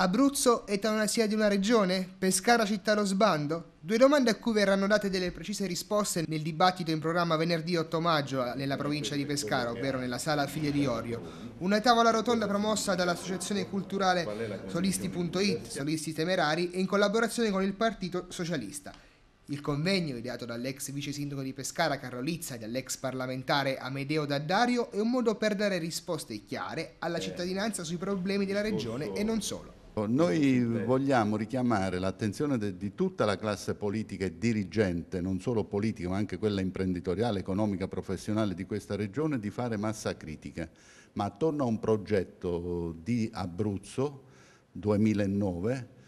Abruzzo, etanasia di una regione? Pescara città lo sbando? Due domande a cui verranno date delle precise risposte nel dibattito in programma venerdì 8 maggio nella provincia di Pescara, ovvero nella sala Figlie di Orio. Una tavola rotonda promossa dall'associazione culturale solisti.it, solisti temerari, e in collaborazione con il Partito Socialista. Il convegno, ideato dall'ex vice sindaco di Pescara Carolizza e dall'ex parlamentare Amedeo Daddario, è un modo per dare risposte chiare alla cittadinanza sui problemi della regione e non solo. Ecco, noi vogliamo richiamare l'attenzione di tutta la classe politica e dirigente, non solo politica ma anche quella imprenditoriale, economica, professionale di questa regione, di fare massa critica. Ma attorno a un progetto di Abruzzo 2009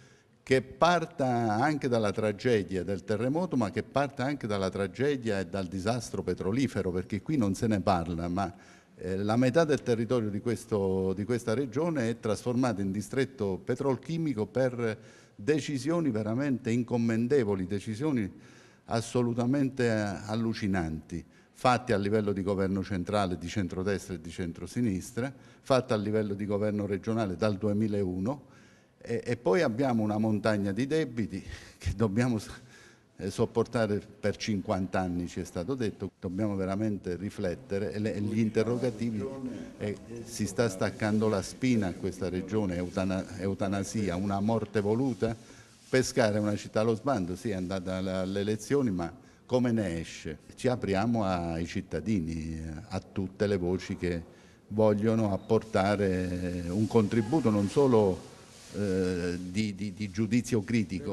che parta anche dalla tragedia del terremoto ma che parta anche dalla tragedia e dal disastro petrolifero perché qui non se ne parla ma eh, la metà del territorio di, questo, di questa regione è trasformata in distretto petrolchimico per decisioni veramente incommendevoli, decisioni assolutamente eh, allucinanti, fatte a livello di governo centrale, di centrodestra e di centrosinistra, fatte a livello di governo regionale dal 2001 e, e poi abbiamo una montagna di debiti che dobbiamo eh, sopportare per 50 anni ci è stato detto, dobbiamo veramente riflettere e gli interrogativi eh, si sta staccando la spina a questa regione, eutanasia, una morte voluta, pescare una città allo sbando, sì è andata alle elezioni ma come ne esce? Ci apriamo ai cittadini, eh, a tutte le voci che vogliono apportare eh, un contributo non solo eh, di, di, di giudizio critico.